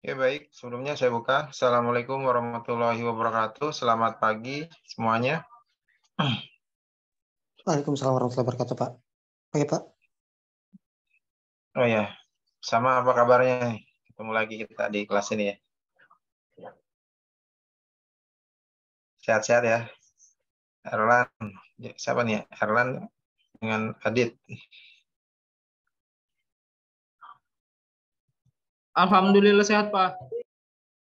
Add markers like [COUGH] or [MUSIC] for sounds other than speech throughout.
Ya baik, sebelumnya saya buka. Assalamualaikum warahmatullahi wabarakatuh. Selamat pagi semuanya. Waalaikumsalam warahmatullahi wabarakatuh Pak. Pagi Pak. Oh ya, sama apa kabarnya? Ketemu lagi kita di kelas ini ya. Sehat-sehat ya. Erlan, siapa nih ya? Erlan dengan Adit. Alhamdulillah sehat, Pak.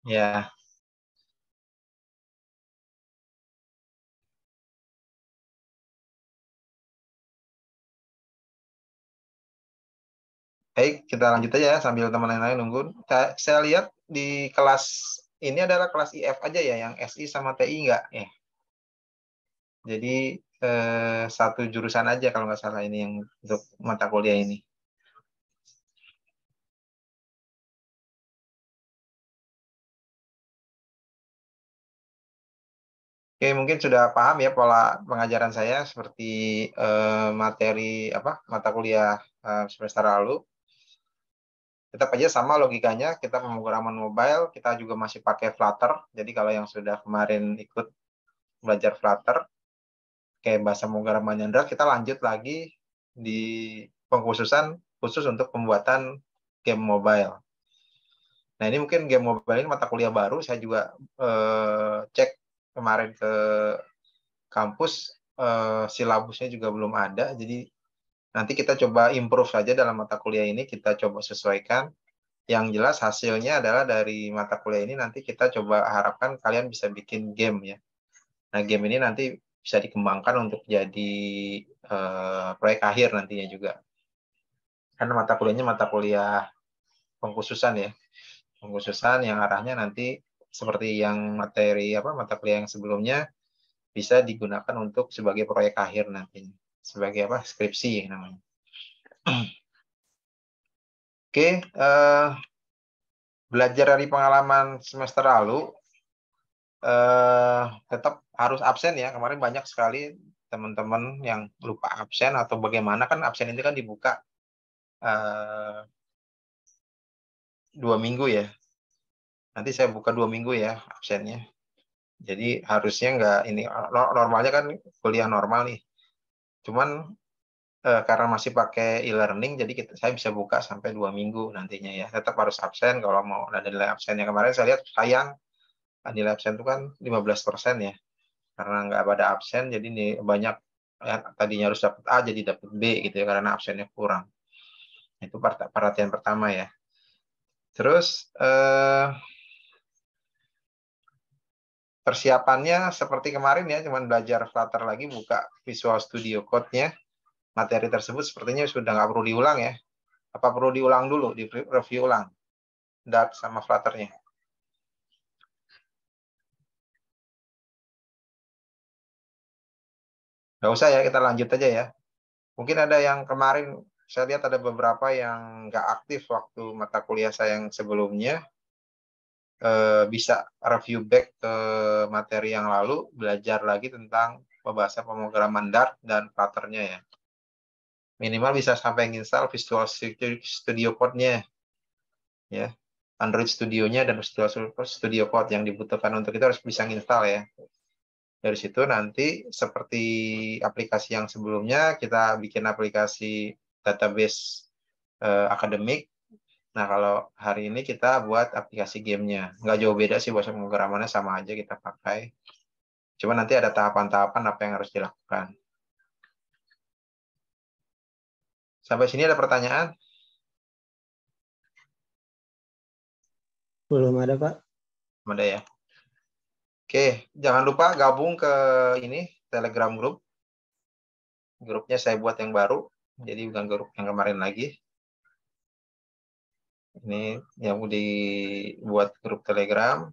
Ya. Baik, kita lanjut aja ya sambil teman yang lain nunggu. Saya lihat di kelas ini adalah kelas IF aja ya, yang SI sama TI enggak ya. Eh. Jadi eh, satu jurusan aja kalau nggak salah ini yang untuk mata kuliah ini. Oke, mungkin sudah paham ya pola pengajaran saya seperti eh, materi apa mata kuliah eh, semester lalu. Tetap aja sama logikanya, kita pemrograman mobile, kita juga masih pakai Flutter. Jadi kalau yang sudah kemarin ikut belajar Flutter, kayak bahasa pemrograman yang kita lanjut lagi di pengkhususan khusus untuk pembuatan game mobile. Nah ini mungkin game mobile ini mata kuliah baru, saya juga eh, cek kemarin ke kampus uh, silabusnya juga belum ada jadi nanti kita coba improve saja dalam mata kuliah ini kita coba sesuaikan yang jelas hasilnya adalah dari mata kuliah ini nanti kita coba harapkan kalian bisa bikin game ya nah game ini nanti bisa dikembangkan untuk jadi uh, proyek akhir nantinya juga karena mata kuliahnya mata kuliah pengkhususan ya pengkhususan yang arahnya nanti seperti yang materi apa mata kuliah yang sebelumnya bisa digunakan untuk sebagai proyek akhir nantinya sebagai apa skripsi namanya. [CLEARS THROAT] Oke, okay, uh, eh, belajar dari pengalaman semester lalu uh, tetap harus absen ya. Kemarin banyak sekali teman-teman yang lupa absen atau bagaimana kan absen itu kan dibuka uh, dua minggu ya nanti saya buka dua minggu ya absennya. Jadi harusnya nggak ini normalnya kan kuliah normal nih. Cuman eh, karena masih pakai e-learning, jadi kita, saya bisa buka sampai dua minggu nantinya ya. Tetap harus absen kalau mau ada nilai absennya kemarin saya lihat sayang eh, nilai absen itu kan 15% ya. Karena nggak ada absen, jadi ini banyak ya, tadinya harus dapat A jadi dapat B gitu ya karena absennya kurang. Itu perhatian pertama ya. Terus eh, persiapannya seperti kemarin ya, cuman belajar Flutter lagi, buka Visual Studio Code-nya. Materi tersebut sepertinya sudah nggak perlu diulang ya. Apa perlu diulang dulu, di review ulang? Dart sama Flutter-nya. Nggak usah ya, kita lanjut aja ya. Mungkin ada yang kemarin, saya lihat ada beberapa yang nggak aktif waktu mata kuliah saya yang sebelumnya Eh, bisa review back ke materi yang lalu, belajar lagi tentang pembahasan pemrograman Dart dan patternnya ya. Minimal bisa sampai install Visual Studio Code-nya. Ya, Android Studio-nya dan Visual Studio Code yang dibutuhkan untuk itu harus bisa install ya. Dari situ nanti seperti aplikasi yang sebelumnya kita bikin aplikasi database eh, akademik Nah, kalau hari ini kita buat aplikasi gamenya. Nggak jauh beda sih bahasa pemrogramannya sama aja kita pakai. Cuma nanti ada tahapan-tahapan apa yang harus dilakukan. Sampai sini ada pertanyaan? Belum ada, Pak. Belum ada ya. Oke, jangan lupa gabung ke ini Telegram grup. Grupnya saya buat yang baru, jadi bukan grup yang kemarin lagi ini yang dibuat grup Telegram,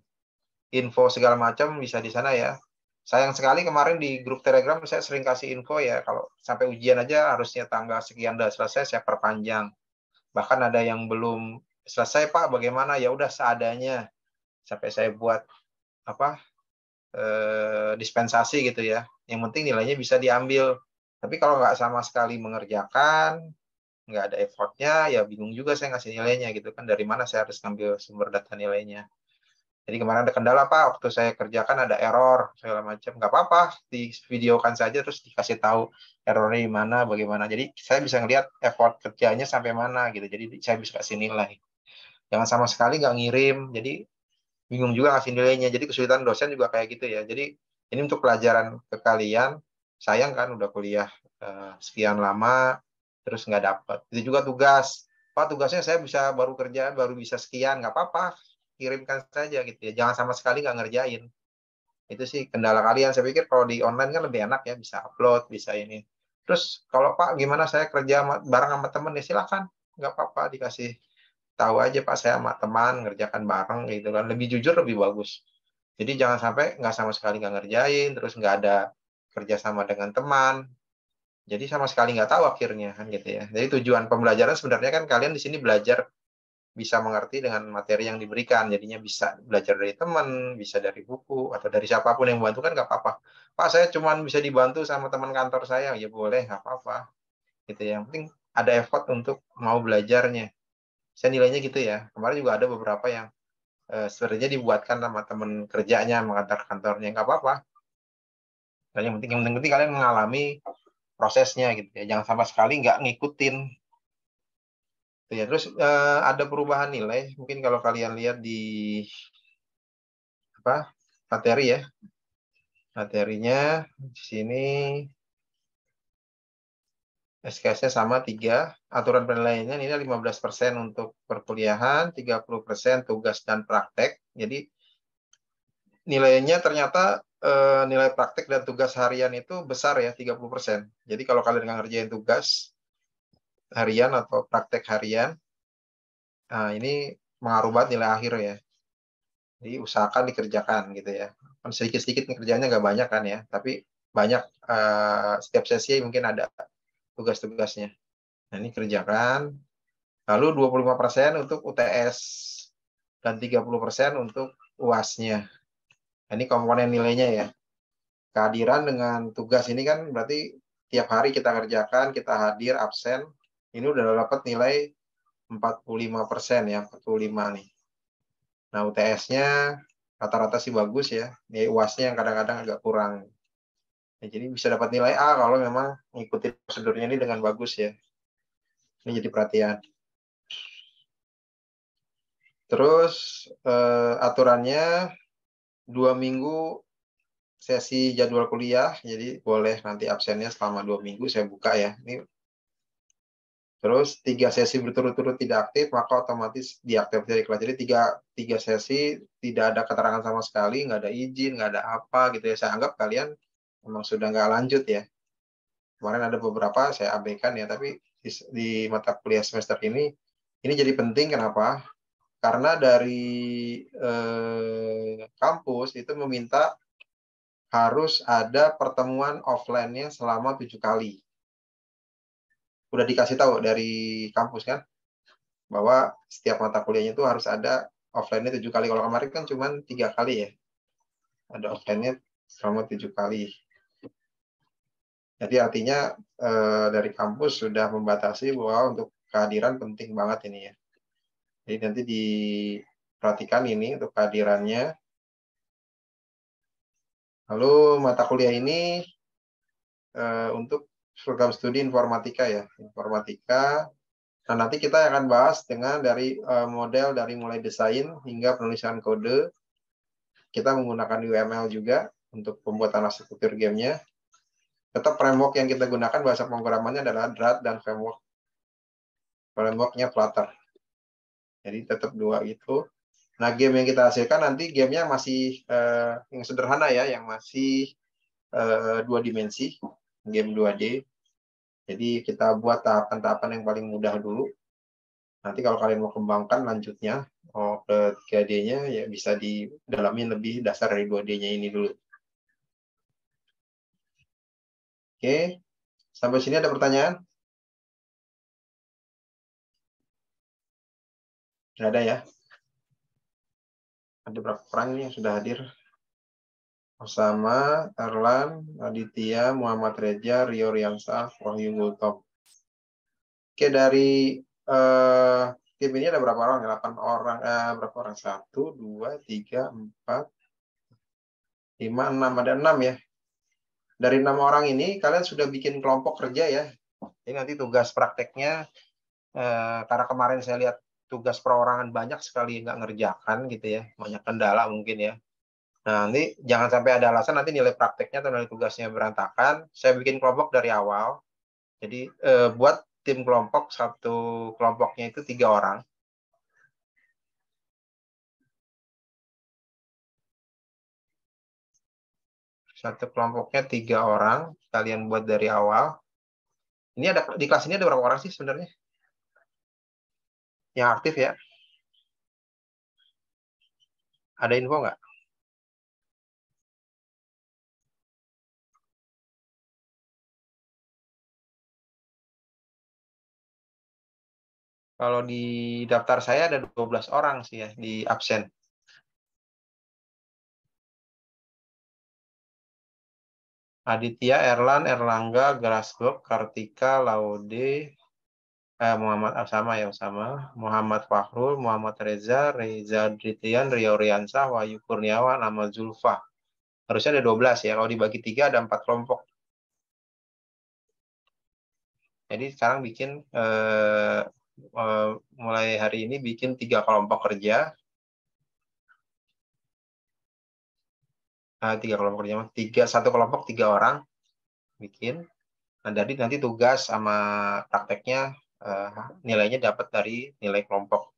info segala macam bisa di sana ya. Sayang sekali kemarin di grup Telegram saya sering kasih info ya kalau sampai ujian aja harusnya tanggal sekian sudah selesai saya perpanjang. Bahkan ada yang belum selesai Pak bagaimana ya udah seadanya sampai saya buat apa eh, dispensasi gitu ya. Yang penting nilainya bisa diambil. Tapi kalau nggak sama sekali mengerjakan, nggak ada effortnya ya bingung juga saya ngasih nilainya gitu kan dari mana saya harus ngambil sumber data nilainya jadi kemarin ada kendala pak waktu saya kerjakan ada error segala macam nggak apa-apa di videokan saja terus dikasih tahu errornya di mana bagaimana jadi saya bisa ngelihat effort kerjanya sampai mana gitu jadi saya bisa kasih nilai jangan sama sekali nggak ngirim jadi bingung juga ngasih nilainya jadi kesulitan dosen juga kayak gitu ya jadi ini untuk pelajaran ke kalian sayang kan udah kuliah eh, sekian lama terus nggak dapat itu juga tugas pak tugasnya saya bisa baru kerja baru bisa sekian nggak apa-apa kirimkan saja gitu ya jangan sama sekali nggak ngerjain itu sih kendala kalian saya pikir kalau di online kan lebih enak ya bisa upload bisa ini terus kalau pak gimana saya kerja bareng sama temen ya silakan nggak apa-apa dikasih tahu aja pak saya sama teman ngerjakan bareng gitu kan lebih jujur lebih bagus jadi jangan sampai nggak sama sekali nggak ngerjain terus nggak ada kerjasama dengan teman jadi sama sekali nggak tahu akhirnya kan gitu ya jadi tujuan pembelajaran sebenarnya kan kalian di sini belajar bisa mengerti dengan materi yang diberikan jadinya bisa belajar dari teman bisa dari buku atau dari siapapun yang membantu kan nggak apa-apa pak saya cuma bisa dibantu sama teman kantor saya ya boleh nggak apa-apa gitu ya. yang penting ada effort untuk mau belajarnya saya nilainya gitu ya kemarin juga ada beberapa yang eh, sebenarnya dibuatkan sama teman kerjanya mengantar kantornya nggak apa-apa yang penting yang penting kalian mengalami prosesnya gitu ya jangan sama sekali nggak ngikutin gitu ya terus uh, ada perubahan nilai mungkin kalau kalian lihat di apa materi ya materinya di sini SKS-nya sama tiga aturan penilaiannya ini 15% untuk perkuliahan, 30% tugas dan praktek. Jadi nilainya ternyata Eh, nilai praktek dan tugas harian itu besar ya 30%. Jadi kalau kalian nggak ngerjain tugas harian atau praktek harian, nah ini mengaruh banget nilai akhir ya. Jadi usahakan dikerjakan gitu ya. Kan sedikit-sedikit kerjanya nggak banyak kan ya, tapi banyak eh, setiap sesi mungkin ada tugas-tugasnya. Nah, ini kerjakan. Lalu 25% untuk UTS dan 30% untuk uasnya. nya ini komponen nilainya ya. Kehadiran dengan tugas ini kan berarti tiap hari kita kerjakan, kita hadir, absen. Ini udah dapat nilai 45 persen ya, 45 nih. Nah UTS-nya rata-rata sih bagus ya. Nilai UAS-nya yang kadang-kadang agak kurang. Ya, jadi bisa dapat nilai A kalau memang mengikuti prosedurnya ini dengan bagus ya. Ini jadi perhatian. Terus eh, aturannya dua minggu sesi jadwal kuliah, jadi boleh nanti absennya selama dua minggu saya buka ya. Ini terus tiga sesi berturut-turut tidak aktif, maka otomatis diaktif dari kelas. Jadi tiga, tiga sesi tidak ada keterangan sama sekali, nggak ada izin, nggak ada apa gitu ya. Saya anggap kalian memang sudah nggak lanjut ya. Kemarin ada beberapa saya abaikan ya, tapi di mata kuliah semester ini ini jadi penting kenapa? karena dari eh, kampus itu meminta harus ada pertemuan offline-nya selama tujuh kali. Udah dikasih tahu dari kampus kan bahwa setiap mata kuliahnya itu harus ada offline-nya tujuh kali. Kalau kemarin kan cuma tiga kali ya. Ada offline-nya selama tujuh kali. Jadi artinya eh, dari kampus sudah membatasi bahwa untuk kehadiran penting banget ini ya. Jadi nanti diperhatikan ini untuk kehadirannya. Lalu mata kuliah ini uh, untuk program studi informatika ya, informatika. Nah nanti kita akan bahas dengan dari uh, model dari mulai desain hingga penulisan kode. Kita menggunakan UML juga untuk pembuatan arsitektur gamenya. Tetap framework yang kita gunakan bahasa pemrogramannya adalah Dart dan framework frameworknya Flutter. Jadi tetap dua itu. Nah, game yang kita hasilkan nanti gamenya masih uh, yang sederhana ya, yang masih uh, dua dimensi, game 2D. Jadi kita buat tahapan-tahapan yang paling mudah dulu. Nanti kalau kalian mau kembangkan lanjutnya oh, ke 3D-nya ya bisa didalami lebih dasar dari 2D-nya ini dulu. Oke, sampai sini ada pertanyaan? Sudah ada ya? Ada berapa orang nih yang sudah hadir? Osama, Erlan, Aditya, Muhammad Reja, Rio Riansa, Wahyu Gultom. Oke, dari uh, tim ini ada berapa orang? 8 ya? orang. Uh, berapa orang? 1, 2, 3, 4, 5, 6. Ada 6 ya. Dari 6 orang ini, kalian sudah bikin kelompok kerja ya. Ini nanti tugas prakteknya. Uh, karena kemarin saya lihat tugas perorangan banyak sekali nggak ngerjakan gitu ya, banyak kendala mungkin ya. Nah, nanti jangan sampai ada alasan nanti nilai prakteknya atau nilai tugasnya berantakan. Saya bikin kelompok dari awal. Jadi eh, buat tim kelompok satu kelompoknya itu tiga orang. Satu kelompoknya tiga orang. Kalian buat dari awal. Ini ada di kelas ini ada berapa orang sih sebenarnya? yang aktif ya. Ada info nggak? Kalau di daftar saya ada 12 orang sih ya di absen. Aditya, Erlan, Erlangga, Grasgop, Kartika, Laude, eh, Muhammad Asama ah, yang sama, Muhammad Fahrul, Muhammad Reza, Reza Dritian, Rio Riansa, Wahyu Kurniawan, Ahmad Zulfa. Harusnya ada 12 ya, kalau dibagi tiga ada empat kelompok. Jadi sekarang bikin eh, eh, mulai hari ini bikin tiga kelompok kerja. Nah, tiga kelompok kerja, tiga satu kelompok tiga orang bikin. Nah, dari nanti tugas sama prakteknya uh, nilainya dapat dari nilai kelompok.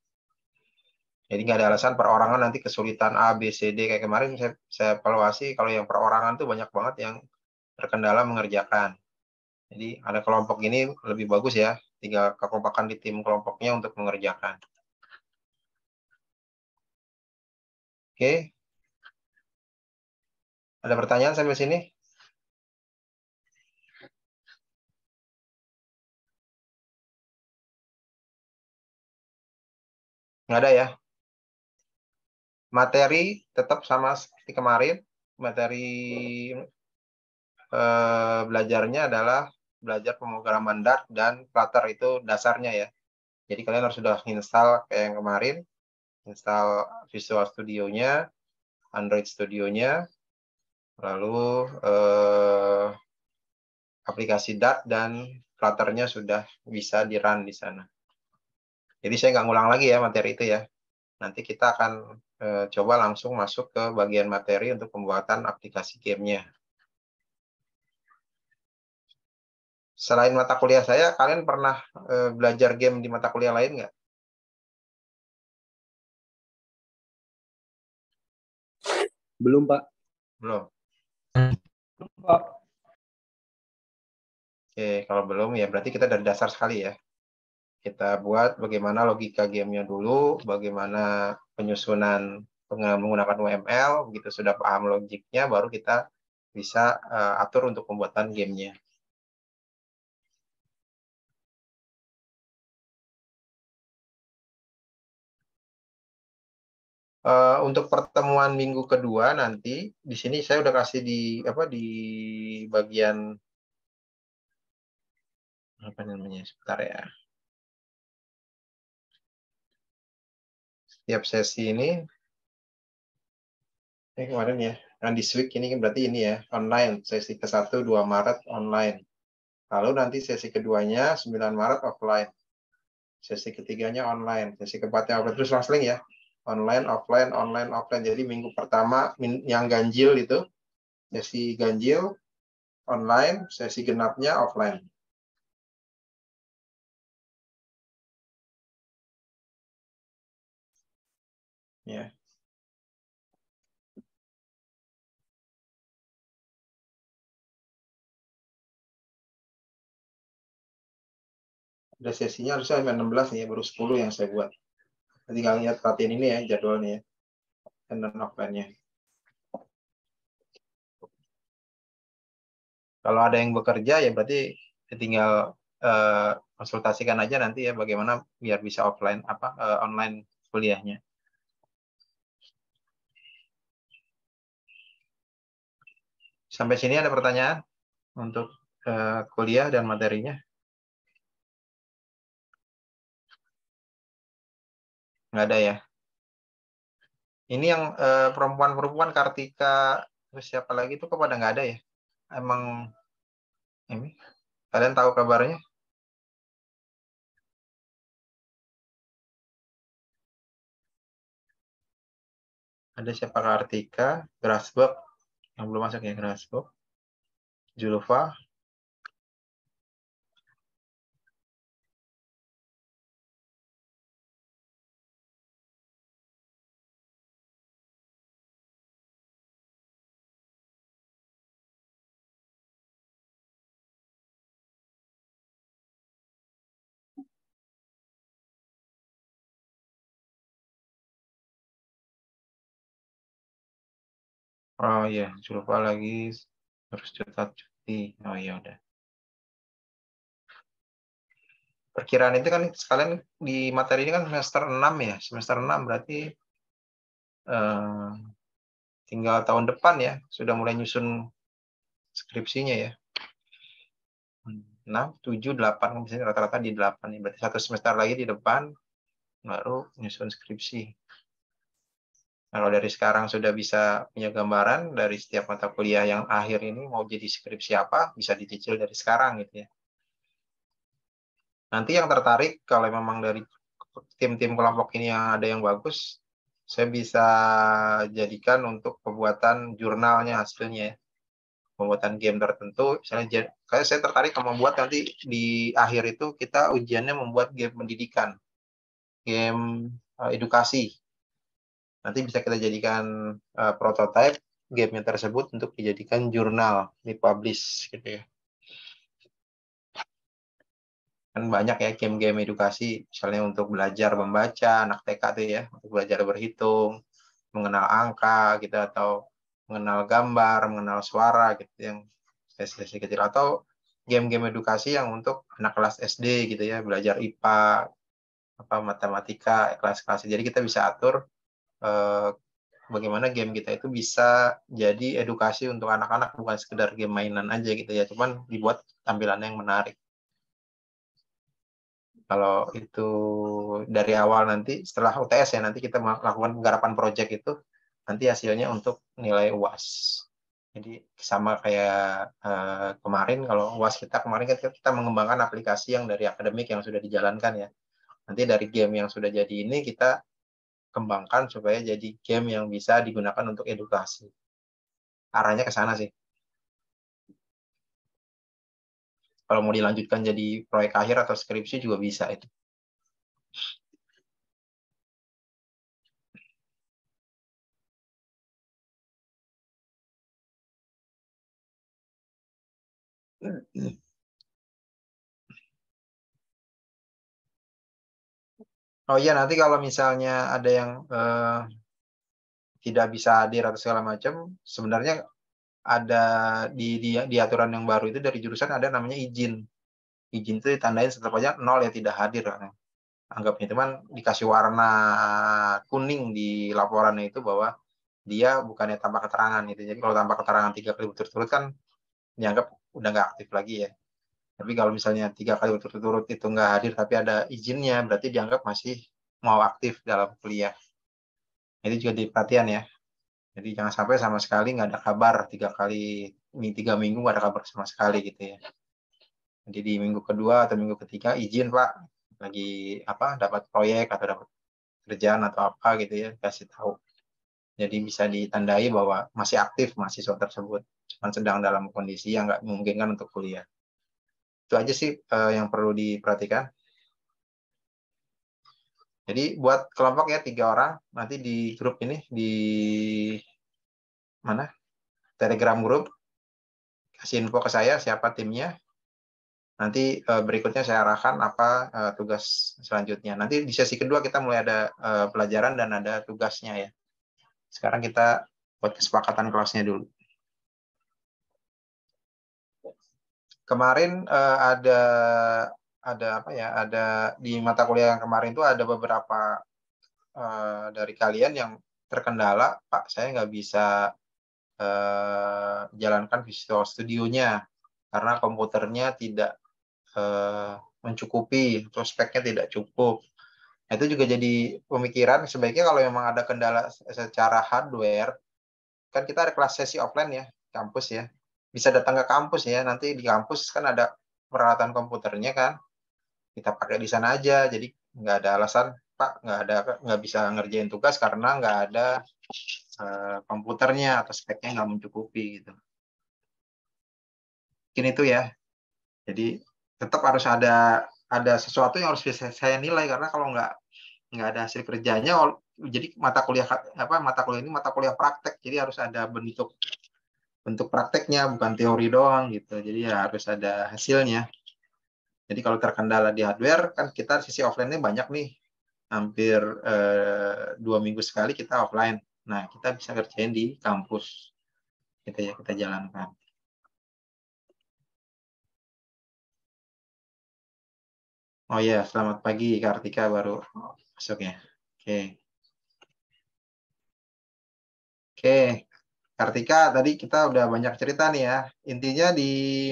Jadi nggak ada alasan perorangan nanti kesulitan A, B, C, D. Kayak kemarin saya, saya evaluasi kalau yang perorangan tuh banyak banget yang terkendala mengerjakan. Jadi ada kelompok ini lebih bagus ya, tiga kekompakan di tim kelompoknya untuk mengerjakan. Oke. Ada pertanyaan sampai sini? Nggak ada ya. Materi tetap sama seperti kemarin. Materi uh, belajarnya adalah belajar pemrograman Dart dan Flutter itu dasarnya ya. Jadi kalian harus sudah install kayak yang kemarin, install Visual Studio-nya, Android Studio-nya, lalu eh, aplikasi Dart dan Flutter-nya sudah bisa di-run di sana. Jadi saya nggak ngulang lagi ya materi itu ya. Nanti kita akan e, coba langsung masuk ke bagian materi untuk pembuatan aplikasi gamenya. Selain mata kuliah saya, kalian pernah e, belajar game di mata kuliah lain nggak? Belum, Pak. Belum. Oke, kalau belum ya berarti kita dari dasar sekali ya kita buat bagaimana logika gamenya dulu, bagaimana penyusunan menggunakan UML, begitu sudah paham logiknya, baru kita bisa uh, atur untuk pembuatan gamenya. Uh, untuk pertemuan minggu kedua nanti di sini saya udah kasih di apa di bagian apa namanya sebentar ya. tiap sesi ini ini kemarin ya dan this week ini kan berarti ini ya online sesi ke-1 2 Maret online lalu nanti sesi keduanya 9 Maret offline sesi ketiganya online sesi keempatnya offline terus langsung ya online offline online offline jadi minggu pertama yang ganjil itu sesi ganjil online sesi genapnya offline Ya. Ada sesinya harusnya 16 nih ya, baru 10 yang saya buat. Nanti kalian lihat latihan ini ya jadwalnya ya. Dan offline-nya. Kalau ada yang bekerja ya berarti tinggal eh, konsultasikan aja nanti ya bagaimana biar bisa offline apa eh, online kuliahnya. Sampai sini ada pertanyaan untuk eh, kuliah dan materinya? Nggak ada ya? Ini yang eh, perempuan-perempuan Kartika terus siapa lagi itu kepada nggak ada ya? Emang ini kalian tahu kabarnya? Ada siapa Kartika, Grasberg, yang belum yang ya Grasbo Julfa Oh iya, ya, lupa lagi harus cetak cuti. Oh iya udah. Perkiraan itu kan sekalian di materi ini kan semester 6 ya. Semester 6 berarti eh, tinggal tahun depan ya. Sudah mulai nyusun skripsinya ya. 6, 7, 8. Misalnya rata-rata di 8. Berarti satu semester lagi di depan baru nyusun skripsi. Kalau dari sekarang sudah bisa punya gambaran dari setiap mata kuliah yang akhir ini mau jadi skripsi apa, bisa dicicil dari sekarang gitu ya. Nanti yang tertarik kalau memang dari tim-tim kelompok ini yang ada yang bagus, saya bisa jadikan untuk pembuatan jurnalnya hasilnya ya pembuatan game tertentu misalnya saya tertarik membuat nanti di akhir itu kita ujiannya membuat game pendidikan game eh, edukasi nanti bisa kita jadikan uh, eh, prototype game tersebut untuk dijadikan jurnal dipublish gitu ya kan banyak ya game-game edukasi misalnya untuk belajar membaca anak TK tuh ya untuk belajar berhitung mengenal angka gitu atau mengenal gambar mengenal suara gitu yang sesi-sesi kecil atau game-game edukasi yang untuk anak kelas SD gitu ya belajar IPA apa matematika kelas-kelas jadi kita bisa atur Eh, bagaimana game kita itu bisa jadi edukasi untuk anak-anak bukan sekedar game mainan aja gitu ya, cuman dibuat tampilannya yang menarik. Kalau itu dari awal nanti setelah UTS ya nanti kita melakukan penggarapan proyek itu nanti hasilnya untuk nilai UAS. Jadi sama kayak uh, kemarin kalau UAS kita kemarin kan kita mengembangkan aplikasi yang dari akademik yang sudah dijalankan ya. Nanti dari game yang sudah jadi ini kita kembangkan supaya jadi game yang bisa digunakan untuk edukasi. Arahnya ke sana sih. Kalau mau dilanjutkan jadi proyek akhir atau skripsi juga bisa itu. Mm-hmm. [CLEARS THROAT] Oh iya nanti kalau misalnya ada yang eh, tidak bisa hadir atau segala macam, sebenarnya ada di, di di aturan yang baru itu dari jurusan ada namanya izin. Izin itu ditandain setelah aja nol ya tidak hadir. Anggapnya teman dikasih warna kuning di laporannya itu bahwa dia bukannya tanpa keterangan itu. Jadi kalau tanpa keterangan tiga kali berturut-turut kan dianggap udah nggak aktif lagi ya. Tapi kalau misalnya tiga kali berturut-turut itu nggak hadir tapi ada izinnya, berarti dianggap masih mau aktif dalam kuliah. Itu juga di perhatian ya. Jadi jangan sampai sama sekali nggak ada kabar tiga kali ini tiga minggu nggak ada kabar sama sekali gitu ya. Jadi di minggu kedua atau minggu ketiga izin pak lagi apa dapat proyek atau dapat kerjaan atau apa gitu ya kasih tahu. Jadi bisa ditandai bahwa masih aktif mahasiswa tersebut, cuman sedang dalam kondisi yang nggak memungkinkan untuk kuliah. Itu aja sih uh, yang perlu diperhatikan. Jadi buat kelompok ya tiga orang nanti di grup ini di mana Telegram grup kasih info ke saya siapa timnya. Nanti eh, berikutnya saya arahkan apa eh, tugas selanjutnya. Nanti di sesi kedua kita mulai ada pelajaran dan ada tugasnya ya. Sekarang kita buat kesepakatan kelasnya dulu. kemarin uh, ada ada apa ya ada di mata kuliah yang kemarin itu ada beberapa uh, dari kalian yang terkendala pak saya nggak bisa uh, jalankan visual studionya karena komputernya tidak uh, mencukupi prospeknya tidak cukup nah, itu juga jadi pemikiran sebaiknya kalau memang ada kendala secara hardware kan kita ada kelas sesi offline ya kampus ya bisa datang ke kampus ya nanti di kampus kan ada peralatan komputernya kan kita pakai di sana aja jadi nggak ada alasan pak nggak ada nggak bisa ngerjain tugas karena nggak ada uh, komputernya atau speknya nggak mencukupi gitu mungkin itu ya jadi tetap harus ada ada sesuatu yang harus bisa saya nilai karena kalau nggak nggak ada hasil kerjanya jadi mata kuliah apa mata kuliah ini mata kuliah praktek jadi harus ada bentuk bentuk prakteknya bukan teori doang gitu jadi ya harus ada hasilnya jadi kalau terkendala di hardware kan kita sisi offline-nya banyak nih hampir eh, dua minggu sekali kita offline nah kita bisa kerjain di kampus kita ya kita jalankan Oh ya, selamat pagi Kartika baru masuk ya. Oke. Okay. Oke, okay. Kartika, tadi kita udah banyak cerita nih ya. Intinya di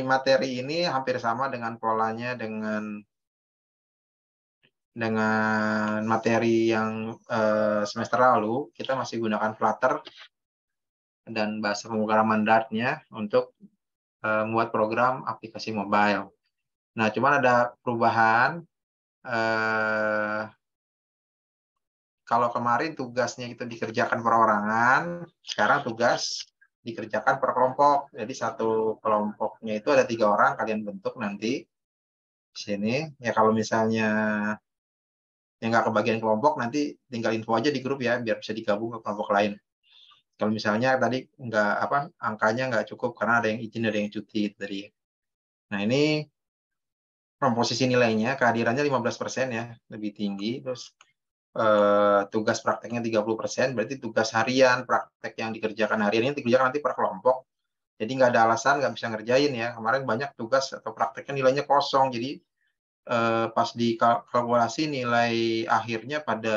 materi ini hampir sama dengan polanya dengan dengan materi yang uh, semester lalu. Kita masih gunakan Flutter dan bahasa pemrograman Dartnya untuk eh, membuat program aplikasi mobile. Nah, cuman ada perubahan Uh, kalau kemarin tugasnya itu dikerjakan perorangan, sekarang tugas dikerjakan per kelompok. Jadi satu kelompoknya itu ada tiga orang kalian bentuk nanti di sini. Ya kalau misalnya yang nggak kebagian kelompok nanti tinggal info aja di grup ya biar bisa digabung ke kelompok lain. Kalau misalnya tadi nggak apa angkanya nggak cukup karena ada yang izin ada yang cuti dari. Nah ini komposisi nilainya kehadirannya 15% ya lebih tinggi terus eh, tugas prakteknya 30%, berarti tugas harian, praktek yang dikerjakan harian ini dikerjakan nanti per kelompok. Jadi nggak ada alasan nggak bisa ngerjain ya. Kemarin banyak tugas atau prakteknya nilainya kosong. Jadi eh, pas dikalkulasi nilai akhirnya pada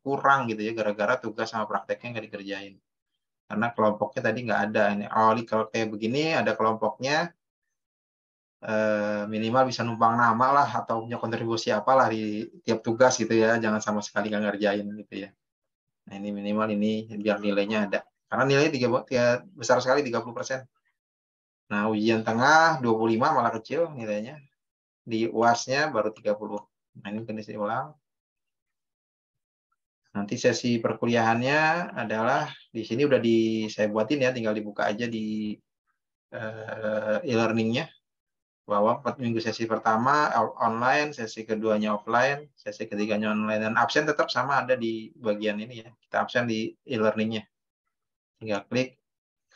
kurang gitu ya gara-gara tugas sama prakteknya nggak dikerjain. Karena kelompoknya tadi nggak ada. Ini awali kalau kayak begini ada kelompoknya, Eh, minimal bisa numpang nama lah atau punya kontribusi apalah di tiap tugas gitu ya jangan sama sekali nggak ngerjain gitu ya nah ini minimal ini biar nilainya ada karena nilainya tiga, ya, besar sekali 30 persen nah ujian tengah 25 malah kecil nilainya di uasnya baru 30 nah ini kondisi ulang nanti sesi perkuliahannya adalah di sini udah di saya buatin ya tinggal dibuka aja di uh, e-learningnya bahwa minggu sesi pertama online, sesi keduanya offline, sesi ketiganya online dan absen tetap sama ada di bagian ini ya. Kita absen di e-learningnya. Tinggal klik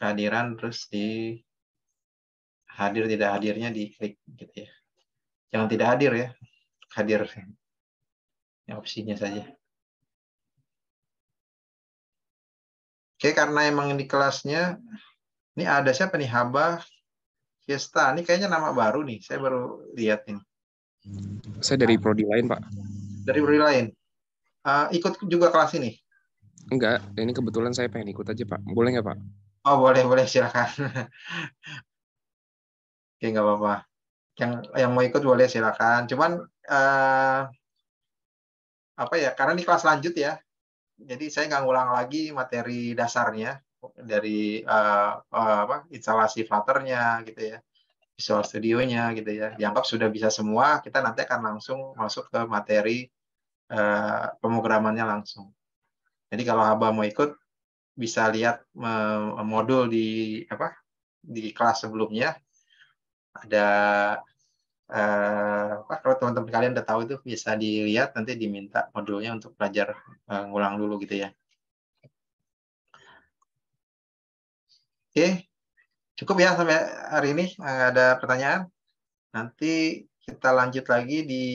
kehadiran terus di hadir tidak hadirnya di klik gitu ya. Jangan tidak hadir ya, hadir ya, opsinya saja. Oke, karena emang di kelasnya ini ada siapa nih Haba, Fiesta. Ini kayaknya nama baru nih. Saya baru lihat ini. Saya dari prodi lain, Pak. Dari prodi lain. Uh, ikut juga kelas ini? Enggak, ini kebetulan saya pengen ikut aja, Pak. Boleh nggak, Pak? Oh, boleh, boleh, silakan. [LAUGHS] Oke, nggak apa-apa. Yang yang mau ikut boleh silakan. Cuman uh, apa ya? Karena ini kelas lanjut ya. Jadi saya nggak ngulang lagi materi dasarnya dari uh, uh, apa instalasi flutternya gitu ya Visual studionya, gitu ya dianggap sudah bisa semua kita nanti akan langsung masuk ke materi uh, pemrogramannya langsung jadi kalau haba mau ikut bisa lihat uh, modul di apa di kelas sebelumnya ada uh, kalau teman-teman kalian udah tahu itu bisa dilihat nanti diminta modulnya untuk belajar uh, ngulang dulu gitu ya. Oke, cukup ya sampai hari ini. Ada pertanyaan? Nanti kita lanjut lagi di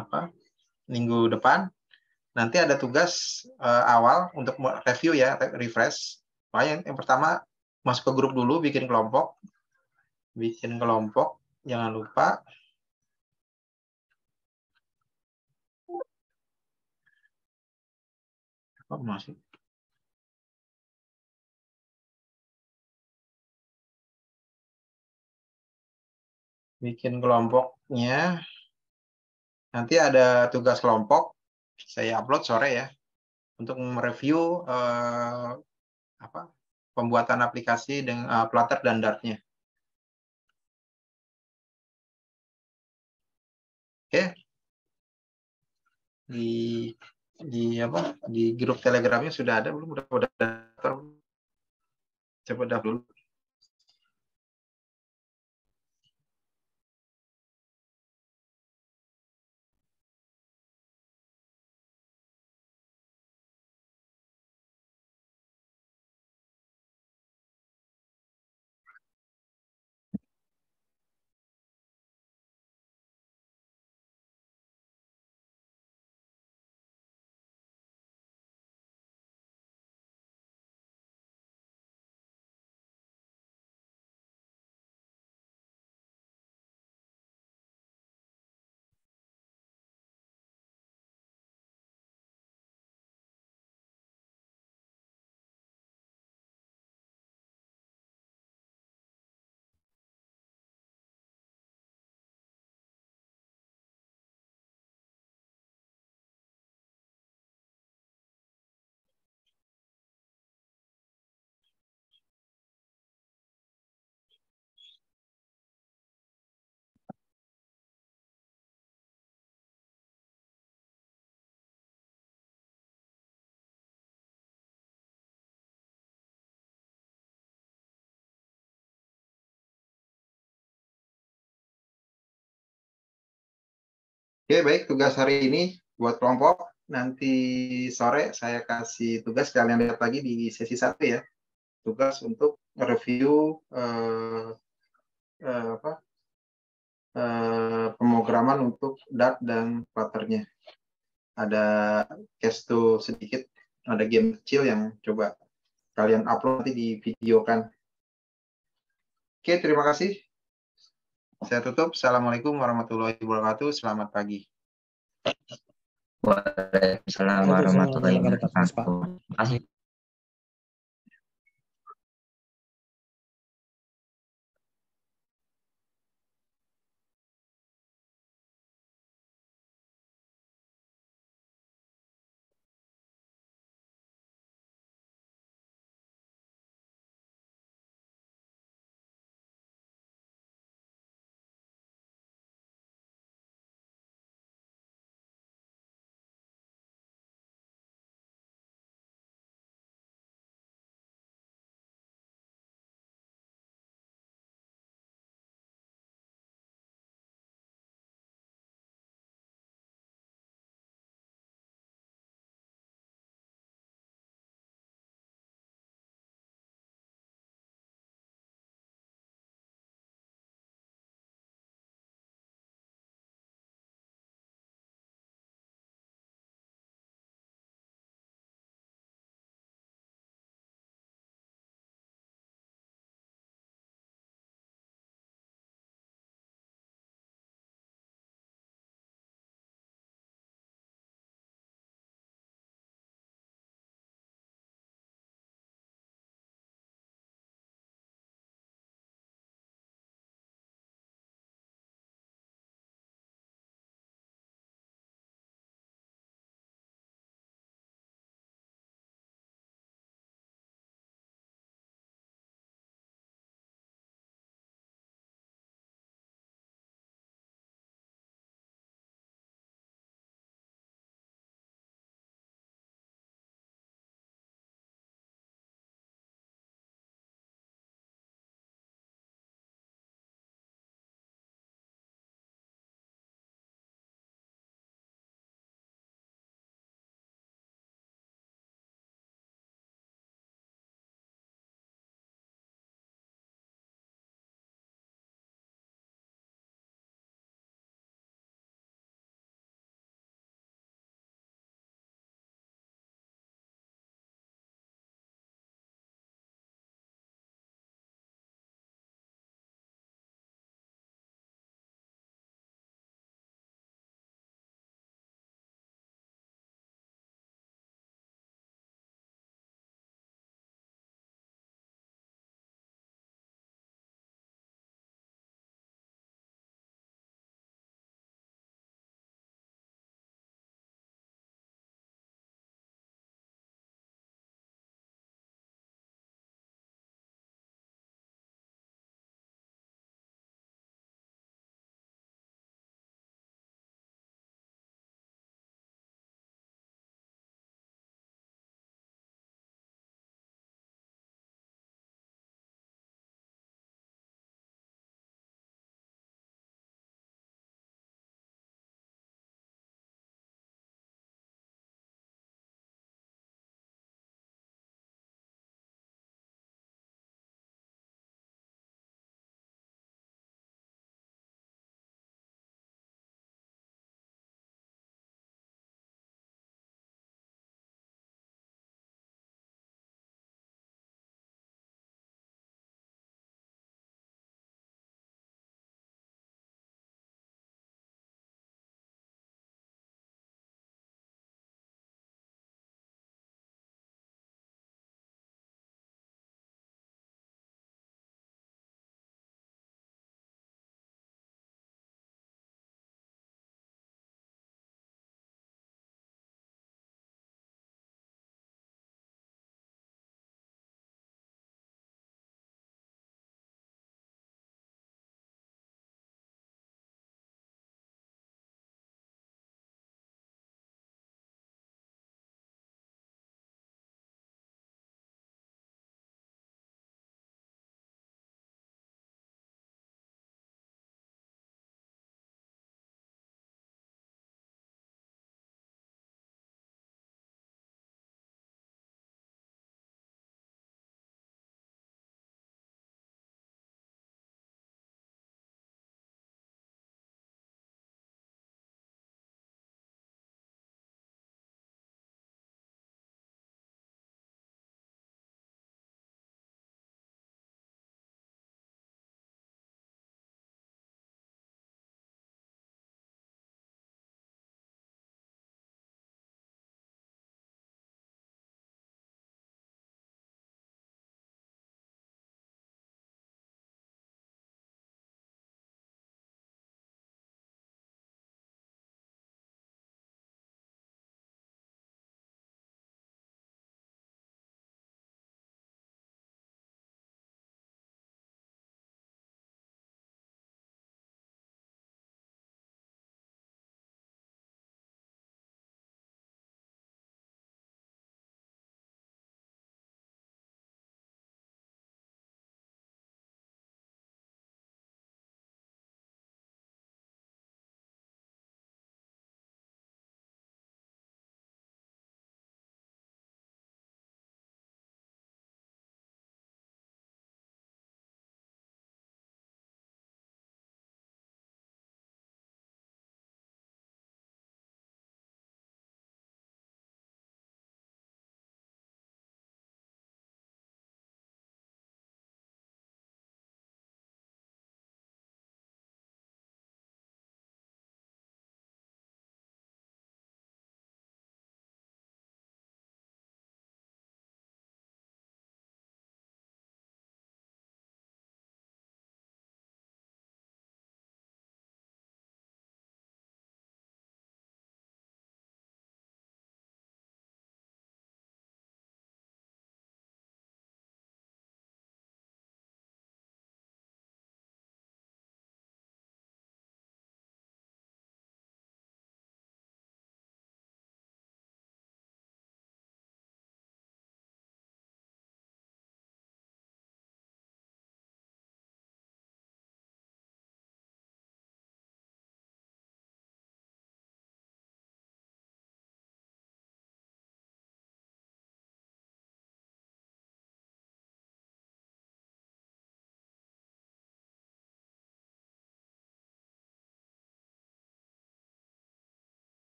apa minggu depan. Nanti ada tugas uh, awal untuk review ya, refresh. Makanya yang, pertama masuk ke grup dulu, bikin kelompok, bikin kelompok. Jangan lupa. Oh, masih. bikin kelompoknya. Nanti ada tugas kelompok, saya upload sore ya, untuk mereview eh, apa pembuatan aplikasi dengan eh, Flutter dan Dart-nya. Oke. Di di apa di grup telegramnya sudah ada belum udah udah daftar coba daftar dulu Oke, baik tugas hari ini buat kelompok. Nanti sore saya kasih tugas kalian lihat lagi di sesi satu ya. Tugas untuk review uh, eh, uh, eh, apa, Uh, pemrograman untuk Dart dan Flutternya. Ada case to sedikit, ada game kecil yang coba kalian upload nanti di video kan. Oke, terima kasih. Saya tutup. Assalamualaikum warahmatullahi wabarakatuh. Selamat pagi. Waalaikumsalam warahmatullahi wabarakatuh. Terima kasih.